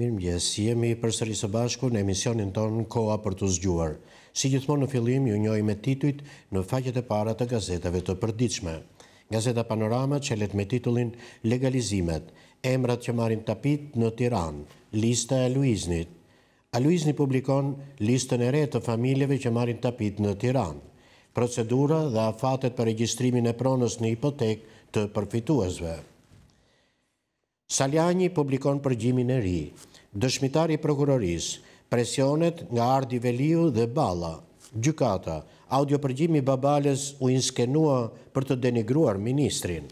Mirë mjes, jemi përsëri së bashku në emisionin tonë Koa për të zgjuar. Si gjithmonë në fillim, ju njoj me tituit në faqet e para të gazetave të përdiqme. Gazeta Panorama qelet me titullin Legalizimet, emrat që marim tapit në Tiran, lista e Luiznit. Aluizni publikon listën e re të familjeve që marim tapit në Tiran, procedura dhe afatet për registrimin e pronës në ipotek të përfituesve. Saljani publikon përgjimin e ri, dëshmitari prokuroris, presionet nga Ardi Veliu dhe Bala. Gjukata, audiopërgjimi babales u inskenua për të denigruar ministrin.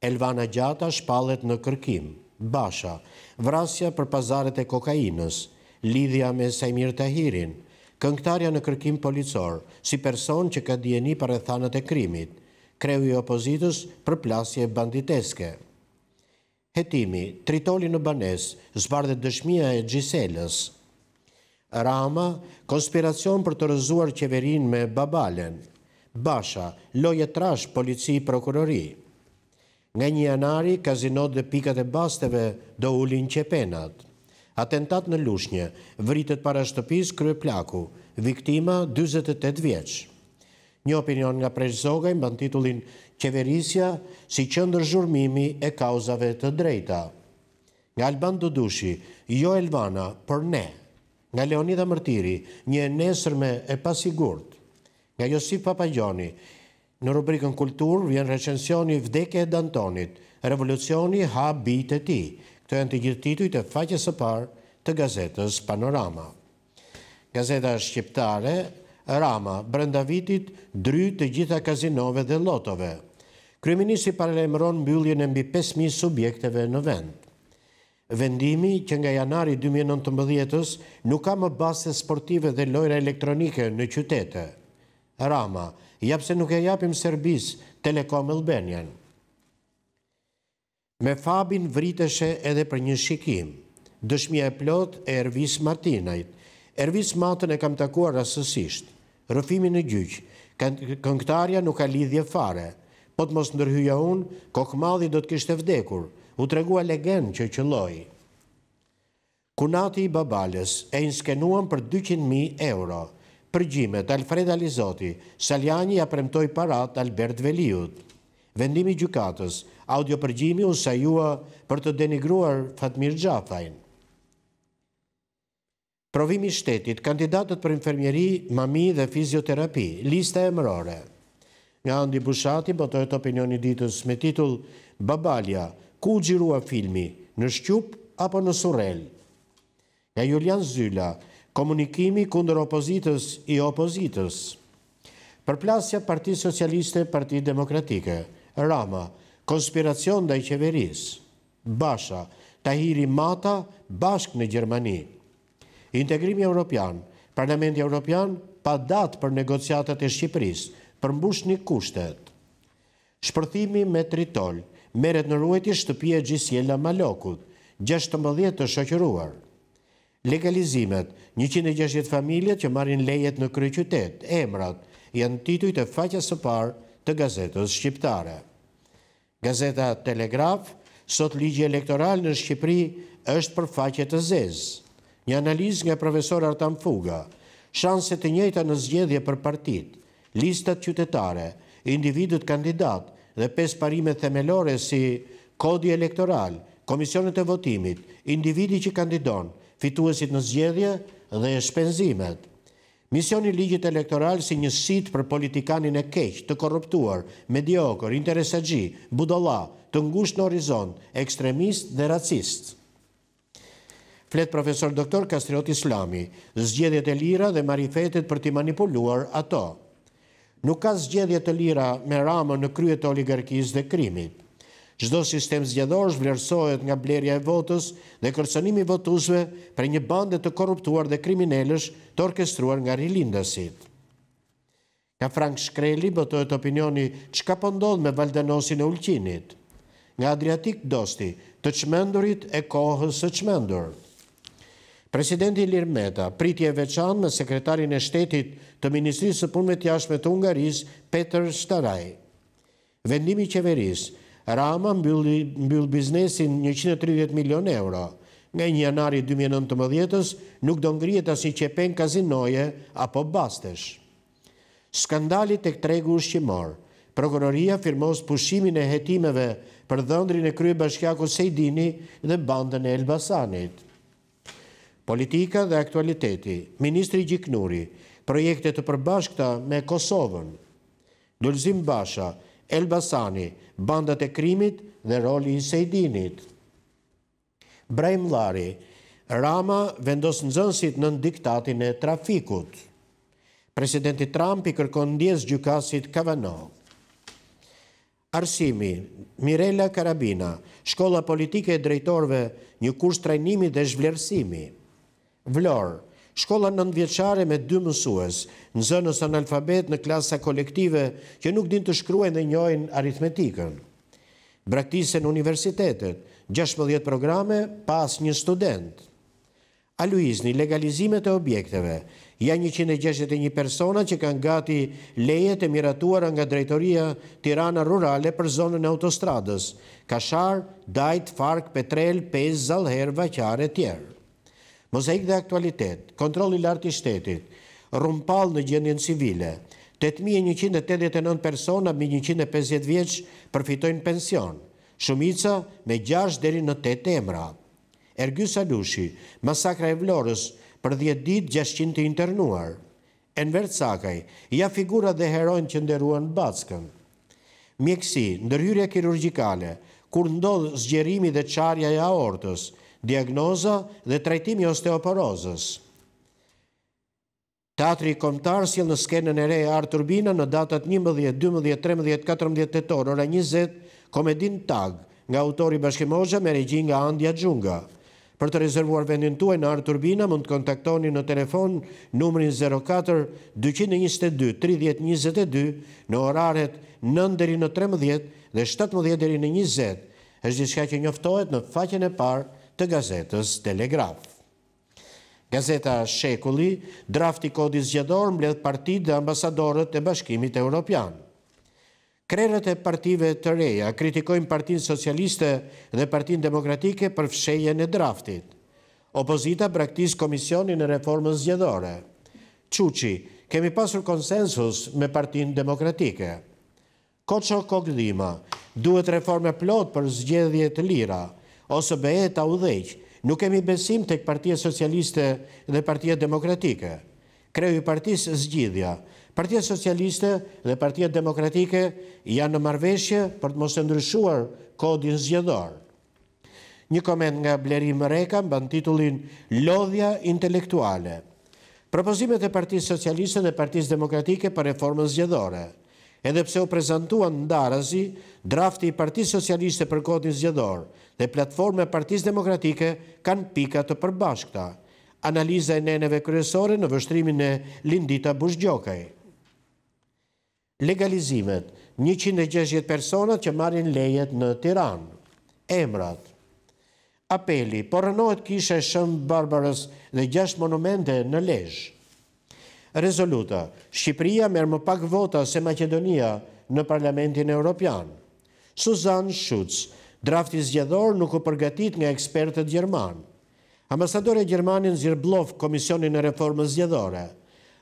Elvana Gjata shpalet në kërkim. Basha, vrasja për pazaret e kokainës, lidhja me Sajmir Tahirin, këngtarja në kërkim policor, si person që ka djeni për e thanët e krimit, kreju i opozitës për plasje banditeske hetimi, tritoli në banes, zbardhe dëshmia e gjiselës. Rama, konspiracion për të rëzuar qeverin me babalen. Basha, loje trash, polici, prokurori. Nga një janari, kazinot dhe pikat e basteve do ulin qepenat. Atentat në lushnje, vritet para shtëpis krye plaku, viktima 28 vjeqë. Një opinion nga prejzogaj më në titullin qeverisja si qëndër zhurmimi e kauzave të drejta. Nga Alban Dudushi, jo Elvana, për ne. Nga Leonida Mërtiri, një nesërme e pasigurt. Nga Josip Papagjoni, në rubrikën kultur, vjen recensioni vdekje e dantonit, revolucioni ha bit e ti. Këto janë të tituj të faqës e parë të gazetës Panorama. Gazeta Shqiptare, Rama, brenda vitit, dry të gjitha kazinove dhe lotove. Kryeministri paralajmëron mbylljen e mbi 5000 subjekteve në vend. Vendimi që nga janari 2019-s nuk ka më base sportive dhe lojra elektronike në qytete. Rama, japse nuk e japim serbis, Telekom Albanian. Me fabin vriteshe edhe për një shikim. Dëshmija e plot e Ervis Martinajt. Ervis Matën e kam takuar rastësisht. Rëfimin në gjyqë, këngëtarja nuk ka lidhje fare po të mos ndërhyja unë, kokë madhi do të kishtë e vdekur, u tregua legen që qëlloj. Kunati i babales e inskenuan për 200.000 euro. Përgjimet, Alfreda Alfred Alizoti, Saljani ja premtoj parat Albert Veliut. Vendimi gjukatës, audio përgjimi gjimi sajua për të denigruar Fatmir Gjafajn. Provimi shtetit, kandidatët për infermjeri, mami dhe fizioterapi, lista e mërore. Nga Andi Bushati bëtojt opinioni ditës me titull Babalja, ku gjirua filmi, në Shqup apo në Surel? Nga Julian Zylla, komunikimi kunder opozitës i opozitës. Përplasja Parti Socialiste, Parti Demokratike, Rama, konspiracion dhe i qeveris, Basha, Tahiri Mata, bashk në Gjermani. Integrimi Europian, Parlamenti Europian, pa datë për negociatat e Shqipërisë, përmbush një kushtet. Shpërthimi me tritol meret në i shtëpje gjisjela Malokut, 16 të shokjëruar. Legalizimet, 160 familjet që marin lejet në kryqytet, emrat, janë tituj të faqës së parë të gazetës shqiptare. Gazeta Telegraf, sot ligje elektoral në Shqipëri është për faqët të zezë. Një analiz nga profesor Artan Fuga, shanset të njëta në zgjedhje për partitë, listat qytetare, individet kandidat dhe pes parimet themelore si kodi elektoral, komisionet e votimit, individi që kandidon, fituesit në zgjedhje dhe shpenzimet. Misioni Ligjit Elektoral si një sit për politikanin e keqë, të korruptuar, mediokër, interesagji, budolla, të ngusht në horizont, ekstremist dhe racist. Flet profesor doktor Kastriot Islami, zgjedhjet e lira dhe marifetet për ti manipuluar ato. Nuk ka zgjedhje të lira me ramën në kryet oligarkis oligarkisë dhe krimit. Gjdo sistem zgjedhosh vlerësojt nga blerja e votës dhe kërsonimi votusve për një bandet të korruptuar dhe kriminellësh të orkestruar nga rilindësit. Nga Frank Shkreli bëtojt opinioni që ka pëndodh po me valdenosin e ulqinit. Nga Adriatik Dosti, të qmendurit e kohës së qmendur. Presidenti Lirmeta, pritje veçan me sekretarin e shtetit të Ministrisë së Punëve të Jashtme të Hungarisë, Petr Shtaraj. Vendimi i qeverisë Rama mbylli mbyll biznesin 130 milion euro. Nga 1 janari 2019-s nuk do ngrihet asnjë qepen kazinoje apo bastesh. Skandali tek tregu ushqimor. Prokuroria firmos pushimin e hetimeve për dhëndrin e krye bashkjako Sejdini dhe bandën e Elbasanit. Politika dhe aktualiteti. Ministri Gjiknuri, projekte të përbashkëta me Kosovën, Dullzim Basha, Elbasani, bandat e krimit dhe roli i sejdinit. Brejmë Lari, Rama vendos në zënsit në diktatin e trafikut. Presidenti Trump i kërkon ndjes gjukasit Kavanaugh. Arsimi, Mirella Karabina, shkolla politike e drejtorve, një kurs trajnimi dhe zhvlerësimi. Vlorë, Shkolla nëndvjeqare me dy mësues, në zënës analfabet në klasa kolektive që nuk din të shkruen dhe njojnë aritmetikën. Braktisën universitetet, 16 programe pas një student. Aluizni, legalizimet e objekteve, janë 161 persona që kanë gati lejet e miratuara nga drejtoria tirana rurale për zonën e autostradës, kashar, dajt, fark, petrel, pez, zalher, vaqare, tjerë mozaik dhe aktualitet, kontroli i lartë i shtetit, rumpal në gjendjen civile, 8189 persona me 150 vjeç përfitojnë pension, shumica me 6 deri në 8 emra. Ergy Salushi, masakra e Vlorës për 10 ditë 600 të internuar. Enver Cakaj, ja figura dhe heron që nderuan Backën. Mjeksi, ndërhyrja kirurgjikale, kur ndodh zgjerimi dhe çarja e aortës diagnoza dhe trajtimi osteoporozës. Teatri Komtar s'jel në skenën e reja Arturbina në datat 11, 12, 13, 14, tetor, ora 20, komedin tag nga autori bashkimoja me regji nga Andja Gjunga. Për të rezervuar vendin tuaj në Arturbina, mund të kontaktoni në telefon numërin 04-222-3022 në oraret 9 deri në 13 dhe 17 deri në 20. është gjithë që njoftohet në faqen e parë të gazetës Telegraf. Gazeta Shekulli, drafti kodit zgjedor mbledh partit dhe ambasadorët e bashkimit e Europian. Krerët e partive të reja kritikojnë partin socialiste dhe partin demokratike për fsheje në draftit. Opozita braktis komisionin e reformës zgjedore. Quqi, kemi pasur konsensus me partin demokratike. Koqo Kogdima, duhet reforme plot për zgjedhjet lira ose bëhe ta u dheqë. Nuk kemi besim të këpartia socialiste dhe partia demokratike. Kreju i partis zgjidhja. Partia socialiste dhe partia demokratike janë në marveshje për të mos ndryshuar kodin zgjedor. Një komend nga Bleri Mreka në titullin Lodhja intelektuale. Propozimet e partisë socialiste dhe partisë demokratike për reformën zgjedore. Edhepse u prezentuan në darazi drafti i partisë socialiste për kodin zgjedor, dhe platforme partiz demokratike kanë pika të përbashkta. Analiza e neneve kryesore në vështrimin e Lindita Bushgjokaj. Legalizimet, 160 personat që marrin lejet në Tiran. Emrat, apeli, porënojt kishe shëmë barbarës dhe gjasht monumente në lejsh. Rezoluta, Shqipria merë më pak vota se Macedonia në Parlamentin Europian. Suzanne Schutz, Drafti zgjedhor nuk u përgatit nga ekspertët Gjermanë. Ambasadori Gjermanin zirblof Komisionin e Reformës Zgjedhore.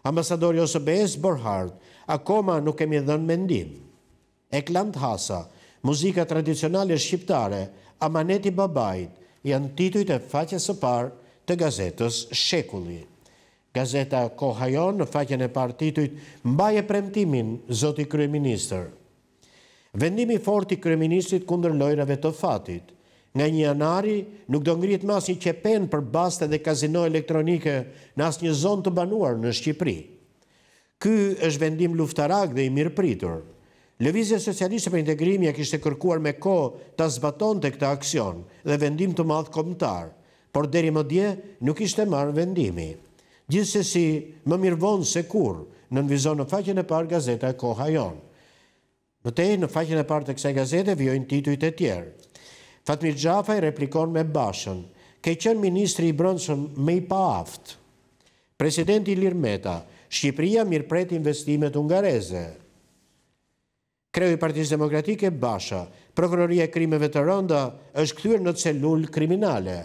Ambasadori OSBS Borhard, akoma nuk kemi dhënë mendim. Eklant Hasa, muzika tradicionale shqiptare, Amaneti Babajt, janë titujt e faqe së parë të gazetës Shekulli. Gazeta Kohajon në faqen e partitujt mbaje premtimin Zoti Kryeministrë. Vendimi fort i kryeministit kundër lojrave të fatit. Nga një janari nuk do ngrit mas një qepen për baste dhe kazino elektronike në as një zonë të banuar në Shqipri. Ky është vendim luftarak dhe i mirë pritur. Levizja Socialiste për Integrimja kishtë kërkuar me ko të zbaton të këta aksion dhe vendim të madhë komtar, por deri më dje nuk ishte marë vendimi. Gjithse si më mirë vonë se kur në nënvizon në faqen e par gazeta e koha jonë. Mëtej, në faqin e partë të kësaj gazete, vjojnë titujt e tjerë. Fatmir Gjafaj replikon me bashën, ke qënë ministri i brëndshëm me i pa aftë. Presidenti Lirmeta, Shqipria mirë pret investimet ungareze. Kreu i Partisë Demokratike, Basha, Prokuroria e Krimeve të Rënda, është këtyrë në celull kriminale.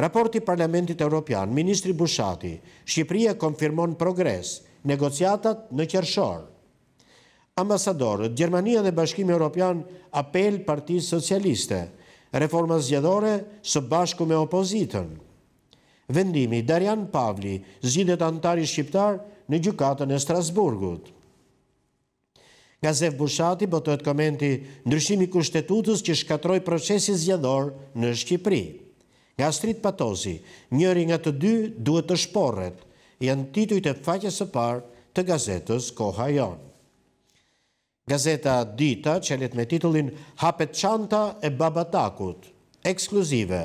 Raporti Parlamentit Europian, Ministri Bushati, Shqipria konfirmon progres, negociatat në qërshorë. Ambasadorët, Gjermania dhe Bashkim Europian, apel Parti Socialiste, reforma zjedore së bashku me opozitën. Vendimi, Darjan Pavli, zhjidet antari shqiptar në gjukatën e Strasburgut. Gazef Bushati botët komenti ndryshimi kushtetutës që shkatroj procesi zjedor në Shqipri. Nga strit Patozi, njëri nga të dy duhet të shporret, janë tituj të faqës së par të gazetës koha Jonë. Gazeta Dita që letë me titullin Hapet Çanta e Babatakut, ekskluzive.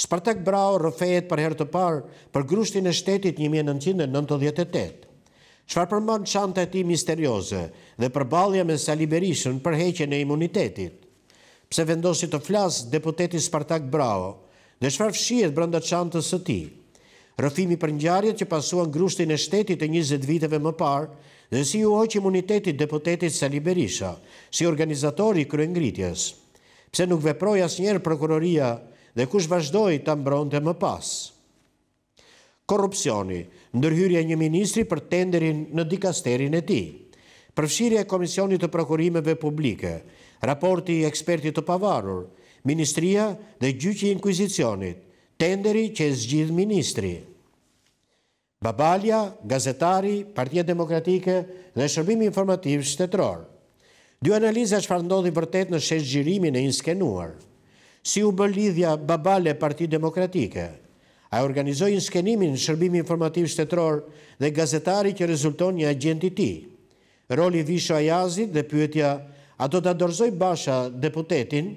Spartak Brau rëfejet për herë të parë për grushtin e shtetit 1998. Qfar përman qanta e ti misterioze dhe përbalja me Sali Berishën për heqen e imunitetit? Pse vendosit të flasë deputeti Spartak Brao dhe qfar fshirët brënda qantës të ti? Rëfimi për njarjet që pasuan grushtin e shtetit e 20 viteve më parë, dhe si u hoqë imunitetit deputetit Sali Berisha, si organizatori i kryengritjes, pse nuk veproj as njerë prokuroria dhe kush vazhdoj të mbron të më pas. Korupcioni, ndërhyrje një ministri për tenderin në dikasterin e ti, përfshirje e Komisionit të Prokurimeve Publike, raporti i ekspertit të pavarur, ministria dhe gjyqi inkuizicionit, tenderi që e zgjidh ministri. Babalja, Gazetari, Partia Demokratike dhe Shërbimi Informativ Shtetror. Dy analiza që farë ndodhi vërtet në sheshtë gjirimin e inskenuar. Si u bë lidhja Babale e Demokratike, a organizoj inskenimin në Shërbimi Informativ Shtetror dhe Gazetari që rezulton një agenti ti. Roli Visho Ajazit dhe pyetja a do të adorzoj basha deputetin,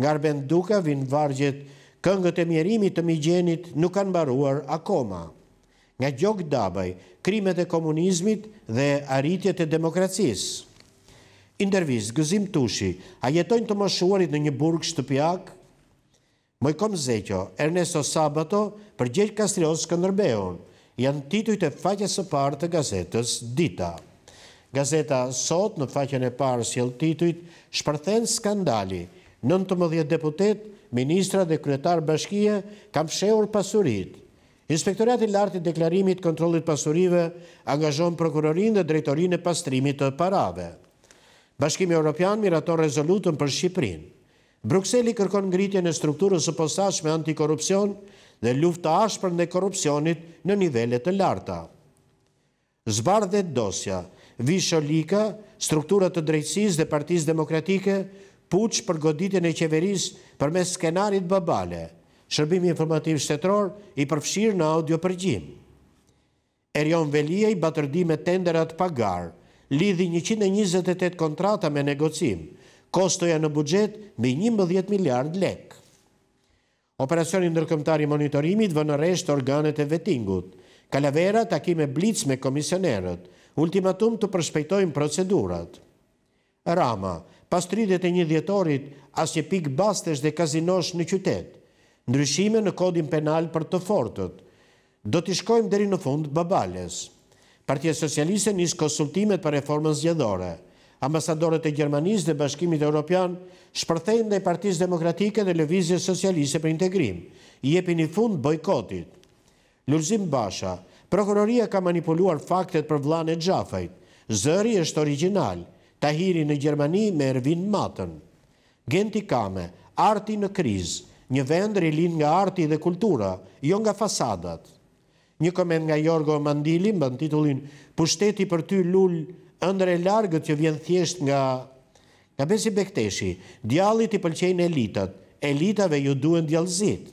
nga rben duka vinë vargjet këngët e mjerimit të migjenit nuk kanë baruar akoma nga gjok dabaj, krimet e komunizmit dhe arritjet e demokracis. Intervist, gëzim tushi, a jetojnë të moshuarit në një burg shtëpjak? Mojkom Zekjo, Ernesto Sabato, për gjerë Kastrios Këndërbeon, janë titujt e faqe së parë të gazetës Dita. Gazeta sot në faqen e parë si jelë titujt shpërthen skandali, 19 deputet, ministra dhe kryetar bashkije kam fsheur pasurit, Inspektorat i lartë i deklarimit kontrolit pasurive angazhon prokurorin dhe drejtorin e pastrimit të parave. Bashkimi Europian miraton rezolutën për Shqiprin. Bruxelli kërkon ngritje në strukturës së posaq me antikorupcion dhe luft të ashpër në korupcionit në nivellet të larta. Zbar dhe dosja, visho lika, strukturët të drejtsis dhe partiz demokratike, puqë për goditin e qeveris për mes skenarit babale. Shërbimi informativ shtetror i përfshirë në audio përgjim. Erion Velia i batërdi me tenderat pagar, lidhi 128 kontrata me negocim, kostoja në bugjet me 11 miliard lek. Operacioni ndërkëmtari monitorimit vë në reshtë organet e vetingut, kalavera takime blic me komisionerët, ultimatum të përshpejtojnë procedurat. Rama, pas 31 djetorit, asje pik bastesh dhe kazinosh në qytetë, ndryshime në kodin penal për të fortët. Do t'i shkojmë deri në fund babales. Partia Socialiste njësë konsultimet për reformën zgjedhore. Ambasadorët e Gjermanis dhe Bashkimit Europian shpërthejnë dhe Partisë Demokratike dhe Levizje Socialiste për integrim. Jepi një fund bojkotit. Lulzim Basha, prokuroria ka manipuluar faktet për vlan e gjafajt. Zëri është original, tahiri në Gjermani me ervin matën. Genti kame, arti në krizë, një vend rilin nga arti dhe kultura, jo nga fasadat. Një komend nga Jorgo Mandili, më në titullin, pushteti për ty lull ëndre largët që vjen thjesht nga nga besi bekteshi, djallit i pëlqejnë elitat, elitave ju duen djallëzit.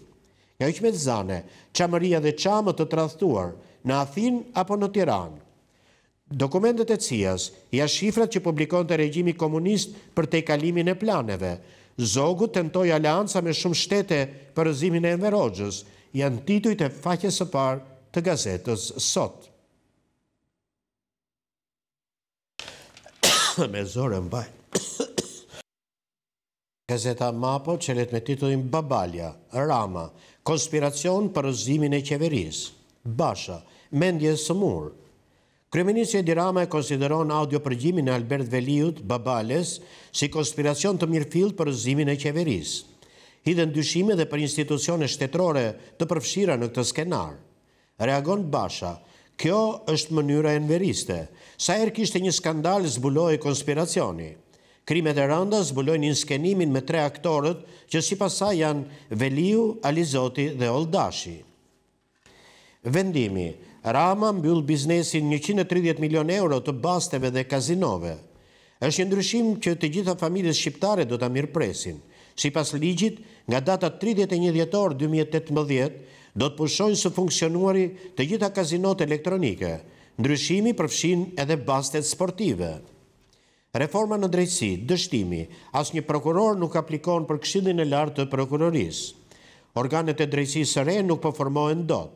Nga u qmet zane, qamëria dhe qamët të trathtuar, në Athin apo në Tiran. Dokumentet e cijas, ja shifrat që publikon të regjimi komunist për te kalimin e planeve, Zogu të ndoj alianca me shumë shtete për rëzimin e Enverogjës, janë tituj të faqe së par të gazetës sot. Me zore mbaj. Gazeta Mapo qëllet me titullin Babalja, Rama, konspiracion për rëzimin e qeverisë, Basha, mendje së Kriminisë e dirama e konsideron audio përgjimin e Albert Veliut, Babales, si konspiracion të mirëfil për zimin e qeveris. Hidën dyshime dhe për institucione shtetrore të përfshira në këtë skenar. Reagon Basha, kjo është mënyra e sa erë kishtë një skandal zbuloj konspiracioni. Krimet e randa zbuloj një skenimin me tre aktorët që si pasa janë Veliu, Alizoti dhe Oldashi. Vendimi Rama mbyll biznesin 130 milion euro të basteve dhe kazinove. është një ndryshim që të gjitha familjes shqiptare do të mirë presin. Si pas ligjit, nga data 31 djetor 2018, do të pushojnë së funksionuari të gjitha kazinot elektronike, ndryshimi përfshin edhe bastet sportive. Reforma në drejtësi, dështimi, as një prokuror nuk aplikon për kshidin e lartë të prokurorisë. Organet e drejtësi sëre nuk përformohen po dotë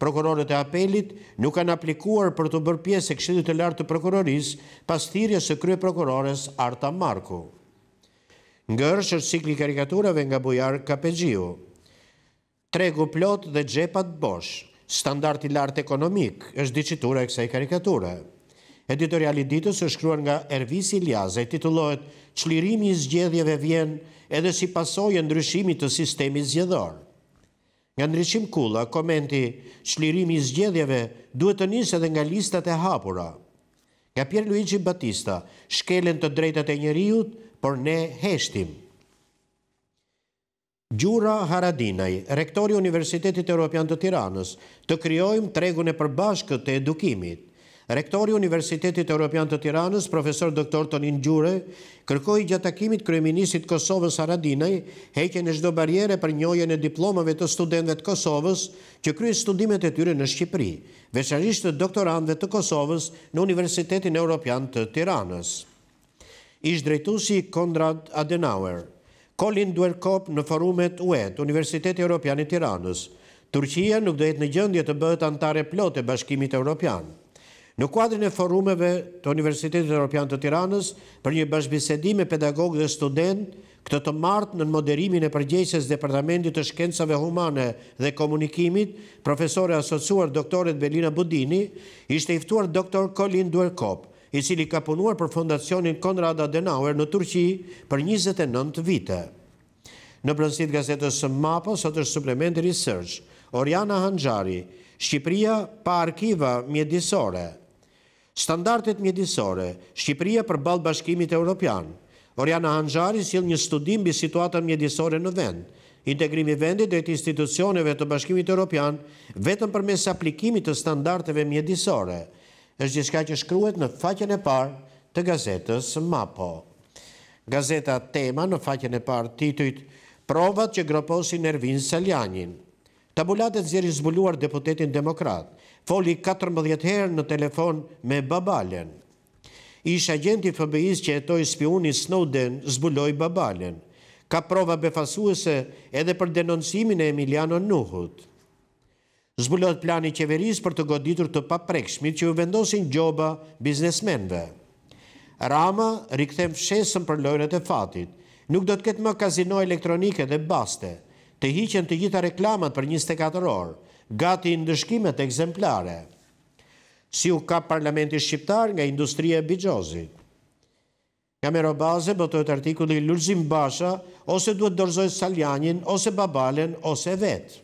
prokurorët e apelit nuk kanë aplikuar për të bërë pjesë e kshetit të lartë të prokuroris pas thirje së krye prokurores Arta Marku. Ngërë shërë cikli karikaturave nga bujarë Kapegjiu. Tregu plot dhe gjepat bosh, i lartë ekonomik, është diqitura e kësaj karikaturë. Editoriali ditës është shkruar nga Ervis Iliaze, titullohet Qlirimi i zgjedhjeve vjen edhe si pasoj e ndryshimi të sistemi zgjedhorë. Nga ndryshim kulla, komenti shlirimi i zgjedhjeve duhet të njësë edhe nga listat e hapura. Nga Pjerë Luigi Batista, shkelen të drejtët e njëriut, por ne heshtim. Gjura Haradinaj, rektori Universitetit Europian të Tiranës, të kryojmë tregun e përbashkët të edukimit. Rektori Universitetit Europian të Tiranës, profesor doktor Tonin Gjure, kërkoj gjatë akimit kryeministit Kosovës Aradinej, heke në shdo barjere për njojën e diplomave të studentve të Kosovës që kryes studimet e tyre në Shqipëri, veçarisht të doktorandve të Kosovës në Universitetin Europian të Tiranës. Ish drejtusi Kondrat Adenauer, Colin Duerkop në forumet UET, Universitetit Europian të Tiranës, Turqia nuk dhejtë në gjëndje të bëhet antare plot e bashkimit Europianë. Në kuadrin e forumeve të Universitetit Europian të Tiranës, për një bashkëbisedim me pedagogë dhe student, këtë të martë në moderimin e përgjesës Departamentit të Shkencave Humane dhe Komunikimit, profesore asociuar doktoret Belina Budini, ishte iftuar doktor Colin Duerkop, i cili ka punuar për fondacionin Konrad Adenauer në Turqi për 29 vite. Në prënsit gazetës së MAPO, sot është suplementary research, Oriana Hanxari, Shqipria pa arkiva mjedisore, standartet mjedisore, Shqipëria për balë bashkimit e Europian. Oriana Hanxari s'il një studim bi situatën mjedisore në vend. Integrimi vendit dhe të institucioneve të bashkimit e Europian vetëm për mes aplikimit të standarteve mjedisore. është gjithka që shkryet në faqen e par të gazetës MAPO. Gazeta tema në faqen e par titujt Provat që groposi Nervin Seljanin. Tabulatet zjeri zbuluar deputetin demokratë foli 14 herë në telefon me babalen. Ish agenti FBI-s që jetoj spiuni Snowden zbuloj babalen. Ka prova befasuese edhe për denoncimin e Emiliano Nuhut. Zbulot plani qeveris për të goditur të paprekshmit që u vendosin gjoba biznesmenve. Rama rikëthem fshesën për lojnët e fatit. Nuk do të ketë më kazino elektronike dhe baste. Të hiqen të gjitha reklamat për 24 orë gati i ndëshkimet e ekzemplare, si u ka Parlamenti Shqiptar nga Industrie e Bijozi. Kamero baze bëtojt e të artikulli Lurzim Basha, ose duhet dorzoj Saljanin, ose Babalen, ose vetë.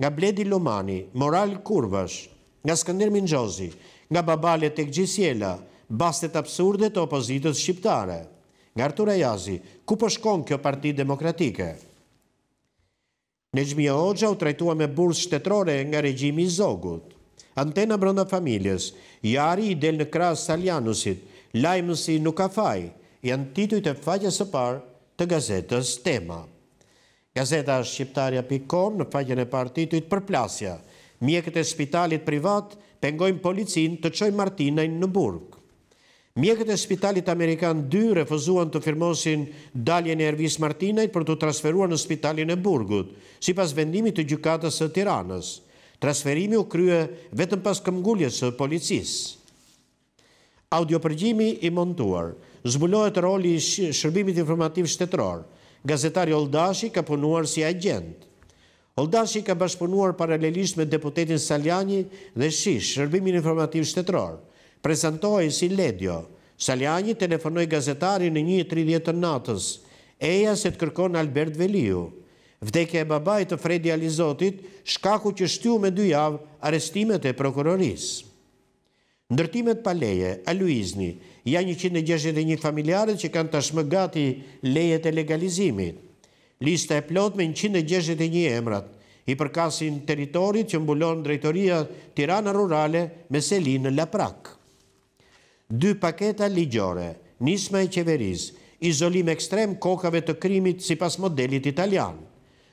Nga Bledi Lomani, Moral Kurvash, nga Skander Minxozi, nga Babale e Gjisjela, bastet absurdet të opozitës shqiptare. Nga Artura Jazi, ku përshkon po kjo parti demokratike? gjmija Hoxha u trajtua me bursë shtetrore nga regjimi Zogut. Antena brënda familjes, jari i del në krasë Salianusit, lajmësi nuk ka faj, janë tituj të faqës e par të gazetës tema. Gazeta Shqiptaria.com në faqën e par tituj të përplasja, mjekët e spitalit privat pengojnë policin të qoj Martinaj në burkë. Mjekët e spitalit Amerikan 2 refuzuan të firmosin daljen e Ervis Martinajt për të transferuar në spitalin e Burgut, si pas vendimit të gjukatës të Tiranës. Transferimi u krye vetëm pas këmgulljes e policisë. Audiopërgjimi i montuar, zbulohet roli shërbimit informativ shtetror. Gazetari Oldashi ka punuar si agent. Oldashi ka bashkëpunuar paralelisht me deputetin Saljani dhe Shish, shërbimin informativ Shërbimin informativ shtetror prezentohi si ledjo. Saljani telefonoj gazetari në një 30 natës, eja se të kërkon Albert Veliu. Vdekja e babaj të Fredi Alizotit, shkaku që shtu me dy javë arestimet e prokurorisë. Ndërtimet pa leje, a Luizni, 161 familjarët që kanë tashmë gati leje të legalizimit. Lista e plot me 161 emrat, i përkasin teritorit që mbulon drejtoria tirana rurale me selinë në Laprakë dy paketa ligjore, nisma e qeveris, izolim ekstrem kokave të krimit si pas modelit italian,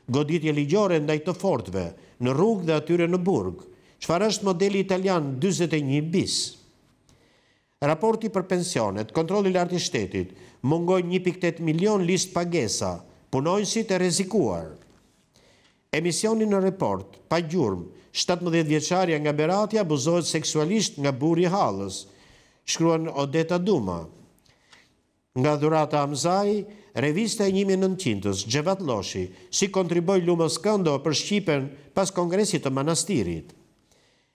goditje ligjore ndaj të fortve, në rrug dhe atyre në burg, qfar është modeli italian 21 bis. Raporti për pensionet, kontroli lartë i shtetit, mungoj 1.8 milion list pagesa, punojnësit e rezikuar. Emisioni në report, pa gjurëm, 17 vjeqarja nga Beratja buzojt seksualisht nga buri halës, shkruan Odeta Duma. Nga dhurata Amzaj, revista e njimin në Gjevat Loshi, si kontriboj lumës këndo për Shqipen pas kongresit të manastirit.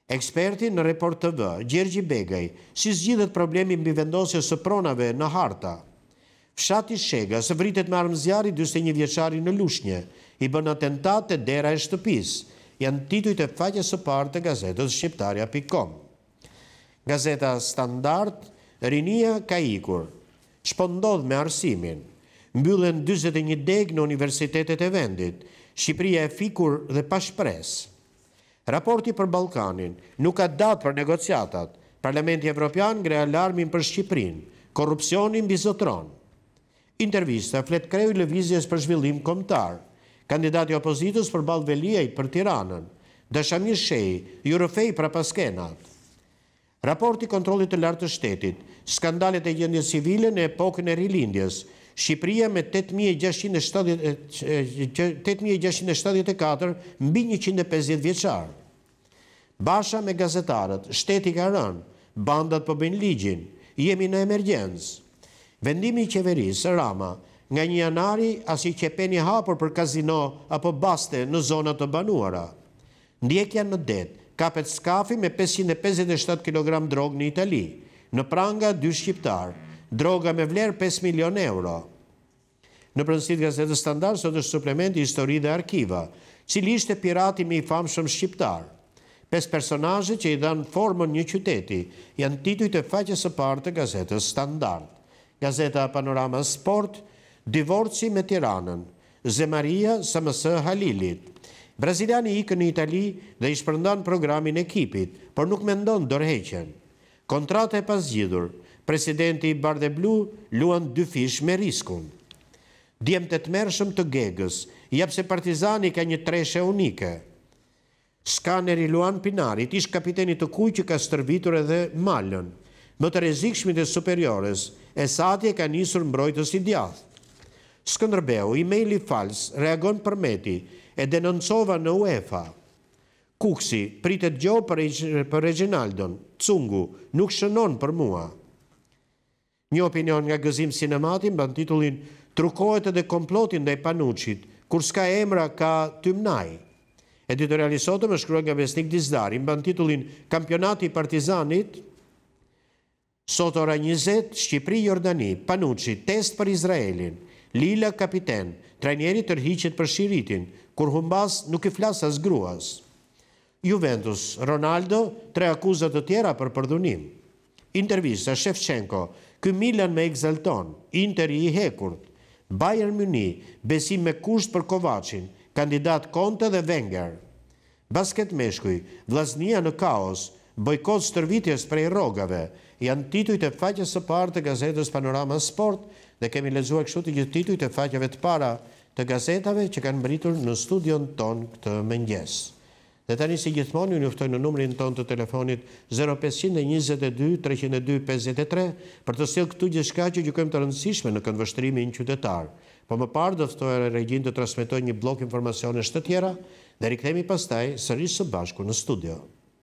Eksperti në report të vë, Gjergji Begaj, si zgjidhet problemi mbi vendosje së pronave në harta. Fshati Shega së vritet me armëzjari dyse një vjeqari në Lushnje, i bën atentate dera e shtëpis, janë tituj të faqe së partë të gazetës Shqiptaria.com. Gazeta Standard, Rinia Kaikur, shpondodh me arsimin, mbyllën 21 deg në universitetet e vendit, Shqipria e fikur dhe pashpres. Raporti për Balkanin nuk ka datë për negociatat, Parlamenti Evropian gre alarmin për Shqiprin, korupcionin bizotron. Intervista flet kreju lëvizjes për zhvillim komtar, kandidati opozitus për Balveliej për Tiranën, Dëshamir Shej, Jurofej për Paskenatë raporti kontrolit të lartë të shtetit, skandalet e gjendjes civile në epokën e rilindjes, Shqipëria me 8674 mbi 150 vjeqarë. Basha me gazetarët, shteti ka rënë, bandat përbën po ligjin, jemi në emergjensë. Vendimi i qeverisë, Rama, nga një janari as i qepeni hapur për kazino apo baste në zonat të banuara. Ndjekja në detë, kapet skafi me 557 kg drogë në Itali, në pranga 2 shqiptarë, droga me vlerë 5 milion euro. Në prënsit gazetës Standard, sot është suplementi histori dhe arkiva, cili ishte pirati me i famë shumë shqiptarë. Pes personajët që i danë formën një qyteti, janë tituj të faqës së partë të gazetës Standard Gazeta Panorama Sport, divorci me tiranën, Zemaria Samësë Halilit, Braziliani i në Itali dhe i shpërndan programin e kipit, por nuk me ndonë dorheqen. Kontrate e pas gjithur, presidenti barde Blu luan dy fish me riskun. Djem të të mershëm të gegës, japëse partizani ka një treshe unike. Skaneri i luan pinarit, ish kapiteni të kuj që ka stërvitur edhe malën. Më të rezikshmi dhe superiores, e sa ka njësur mbrojtës i djathë. Skëndrbeu, emaili mejli falsë, reagon për meti, e denoncova në UEFA. Kuksi pritet gjo për Reginaldon, cungu, nuk shënon për mua. Një opinion nga gëzim sinematin bën titullin Trukojt edhe komplotin dhe i panuqit, kur s'ka emra ka tymnaj. Editorialisotëm është kërën nga Vesnik Dizdari, mbën titullin Kampionati Partizanit, sotora ora 20, Shqipri Jordani, panuqit, test për Izraelin, Lila kapiten, trajnjeri tërhiqet për shiritin, kur humbas nuk i flas as gruas. Juventus, Ronaldo, tre akuzat të tjera për përdhunim. Intervista Shevchenko, ky Milan me egzalton, Inter i hekurt, Bayern Muni, besim me kusht për Kovacin, kandidat Conte dhe Wenger. Basket meshkuj, vlasnia në kaos, bojkot stërvitjes prej rogave, janë tituj të faqës së partë të gazetës Panorama Sport dhe kemi lezua kështu të gjithë tituj të faqëve të para të gazetave që kanë mbritur në studion ton këtë mëngjes. Dhe tani si gjithmoni, unë uftoj në numrin ton të telefonit 0522-302-53 për të stil këtu gjithka që gjukëm të rëndësishme në këndvështrimin në qytetarë. Po më parë dhe e regjin të transmitoj një blok informacione shtë tjera dhe rikëtemi pastaj së rrisë së bashku në studion.